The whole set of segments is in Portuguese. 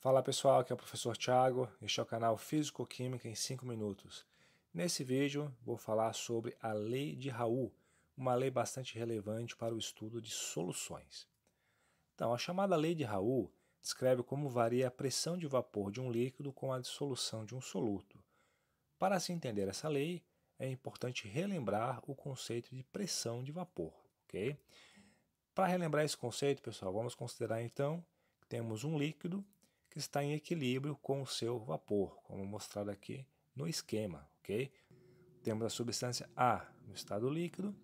Fala pessoal, aqui é o professor Tiago, este é o canal Físico-Química em 5 Minutos. Nesse vídeo vou falar sobre a Lei de Raul, uma lei bastante relevante para o estudo de soluções. Então, a chamada Lei de Raul descreve como varia a pressão de vapor de um líquido com a dissolução de um soluto. Para se entender essa lei, é importante relembrar o conceito de pressão de vapor, ok? Para relembrar esse conceito, pessoal, vamos considerar então que temos um líquido que está em equilíbrio com o seu vapor, como mostrado aqui no esquema, ok? Temos a substância A no estado líquido,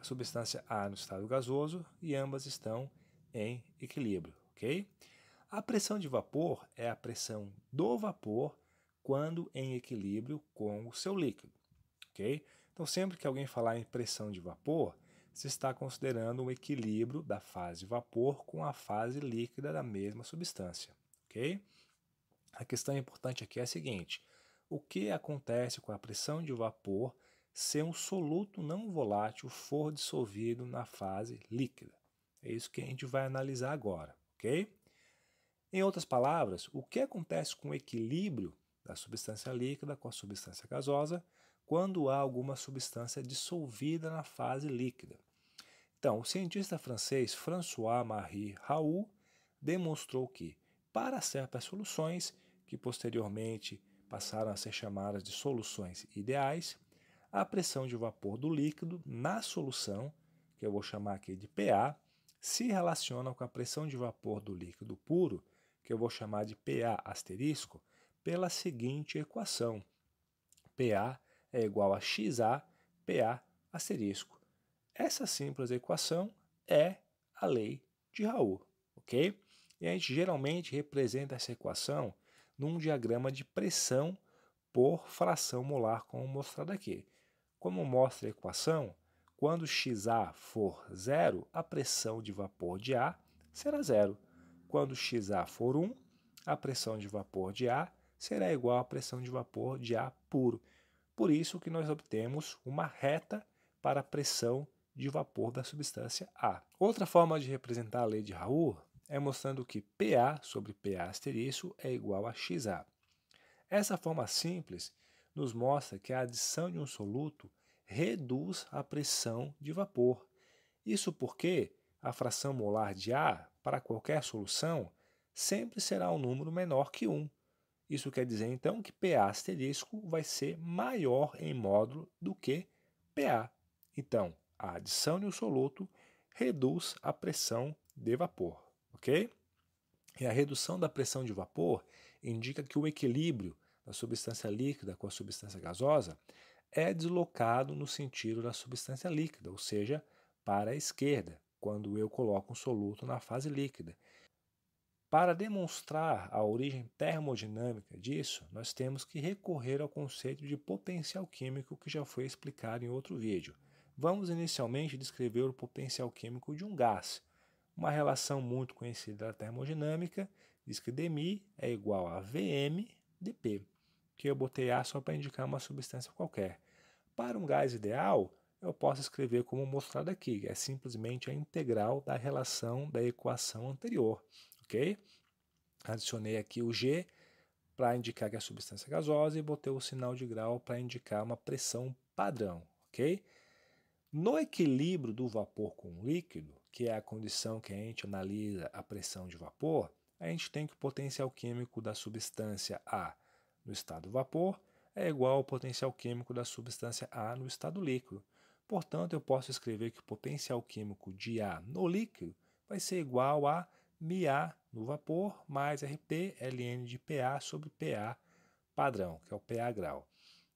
a substância A no estado gasoso e ambas estão em equilíbrio, ok? A pressão de vapor é a pressão do vapor quando em equilíbrio com o seu líquido, ok? Então, sempre que alguém falar em pressão de vapor, se está considerando o um equilíbrio da fase vapor com a fase líquida da mesma substância ok? A questão importante aqui é a seguinte: o que acontece com a pressão de vapor se um soluto não volátil for dissolvido na fase líquida? É isso que a gente vai analisar agora, ok? Em outras palavras, o que acontece com o equilíbrio da substância líquida com a substância gasosa quando há alguma substância dissolvida na fase líquida? Então, o cientista francês François-Marie Raoult demonstrou que para certas soluções, que posteriormente passaram a ser chamadas de soluções ideais, a pressão de vapor do líquido na solução, que eu vou chamar aqui de PA, se relaciona com a pressão de vapor do líquido puro, que eu vou chamar de PA asterisco, pela seguinte equação: PA é igual a XA PA asterisco. Essa simples equação é a lei de Raul, ok? E a gente geralmente representa essa equação num diagrama de pressão por fração molar, como mostrado aqui. Como mostra a equação, quando XA for zero, a pressão de vapor de A será zero. Quando XA for 1, um, a pressão de vapor de A será igual à pressão de vapor de A puro. Por isso que nós obtemos uma reta para a pressão de vapor da substância A. Outra forma de representar a lei de Raoult é mostrando que PA sobre PA asterisco é igual a XA. Essa forma simples nos mostra que a adição de um soluto reduz a pressão de vapor. Isso porque a fração molar de A para qualquer solução sempre será um número menor que 1. Isso quer dizer então que PA asterisco vai ser maior em módulo do que PA. Então, a adição de um soluto reduz a pressão de vapor ok? E a redução da pressão de vapor indica que o equilíbrio da substância líquida com a substância gasosa é deslocado no sentido da substância líquida, ou seja, para a esquerda, quando eu coloco um soluto na fase líquida. Para demonstrar a origem termodinâmica disso, nós temos que recorrer ao conceito de potencial químico que já foi explicado em outro vídeo. Vamos inicialmente descrever o potencial químico de um gás, uma relação muito conhecida da termodinâmica diz que dmi é igual a Vm dP, que eu botei A só para indicar uma substância qualquer. Para um gás ideal, eu posso escrever como mostrado aqui, é simplesmente a integral da relação da equação anterior, ok? Adicionei aqui o G para indicar que é a substância gasosa e botei o sinal de grau para indicar uma pressão padrão, ok? No equilíbrio do vapor com o líquido, que é a condição que a gente analisa a pressão de vapor, a gente tem que o potencial químico da substância A no estado vapor é igual ao potencial químico da substância A no estado líquido. Portanto, eu posso escrever que o potencial químico de A no líquido vai ser igual a μA no vapor mais RP ln de PA sobre PA padrão, que é o pA grau.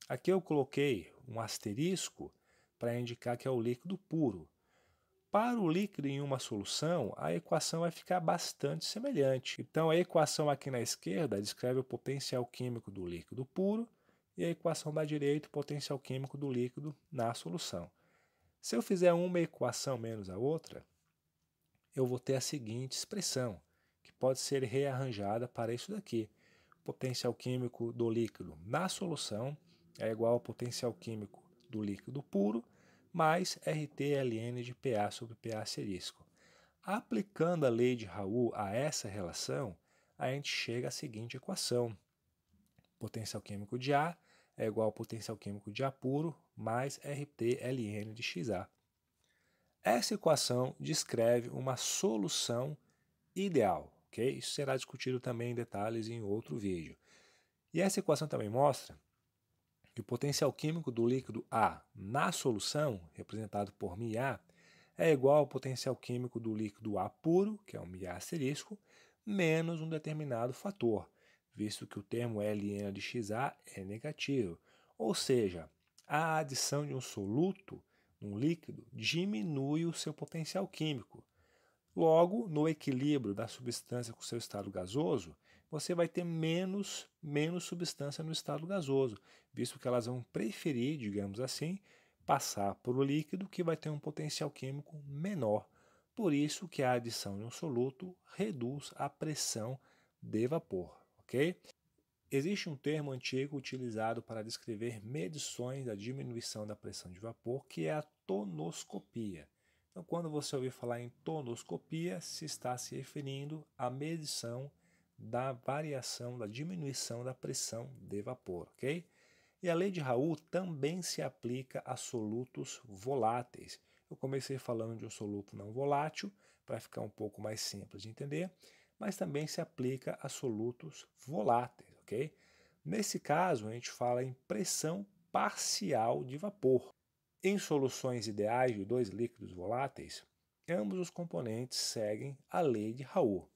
Aqui eu coloquei um asterisco para indicar que é o líquido puro. Para o líquido em uma solução, a equação vai ficar bastante semelhante. Então, a equação aqui na esquerda descreve o potencial químico do líquido puro e a equação da direita o potencial químico do líquido na solução. Se eu fizer uma equação menos a outra, eu vou ter a seguinte expressão, que pode ser rearranjada para isso daqui. Potencial químico do líquido na solução é igual ao potencial químico do líquido puro, mais RTLN ln de PA sobre PA asterisco. Aplicando a lei de Raul a essa relação, a gente chega à seguinte equação. Potencial químico de A é igual ao potencial químico de A puro mais RTLN ln de XA. Essa equação descreve uma solução ideal, ok? Isso será discutido também em detalhes em outro vídeo. E essa equação também mostra que o potencial químico do líquido A na solução, representado por μA, é igual ao potencial químico do líquido A puro, que é o μA asterisco, menos um determinado fator, visto que o termo Ln de Xa é negativo. Ou seja, a adição de um soluto num líquido diminui o seu potencial químico. Logo, no equilíbrio da substância com seu estado gasoso, você vai ter menos, menos substância no estado gasoso, visto que elas vão preferir, digamos assim, passar por o líquido que vai ter um potencial químico menor. Por isso que a adição de um soluto reduz a pressão de vapor, ok? Existe um termo antigo utilizado para descrever medições da diminuição da pressão de vapor, que é a tonoscopia. Então, quando você ouvir falar em tonoscopia, se está se referindo à medição da variação, da diminuição da pressão de vapor, ok? E a lei de Raul também se aplica a solutos voláteis. Eu comecei falando de um soluto não volátil, para ficar um pouco mais simples de entender, mas também se aplica a solutos voláteis, ok? Nesse caso, a gente fala em pressão parcial de vapor. Em soluções ideais de dois líquidos voláteis, ambos os componentes seguem a lei de Raul.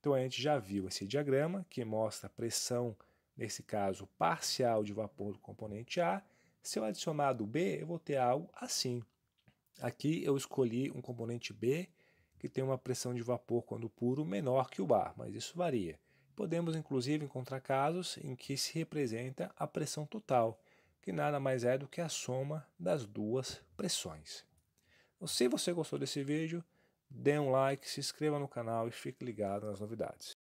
Então a gente já viu esse diagrama que mostra a pressão, nesse caso parcial de vapor do componente A. Se eu adicionar do B, eu vou ter algo assim. Aqui eu escolhi um componente B que tem uma pressão de vapor quando puro menor que o A, mas isso varia. Podemos inclusive encontrar casos em que se representa a pressão total, que nada mais é do que a soma das duas pressões. Então, se você gostou desse vídeo, dê um like, se inscreva no canal e fique ligado nas novidades.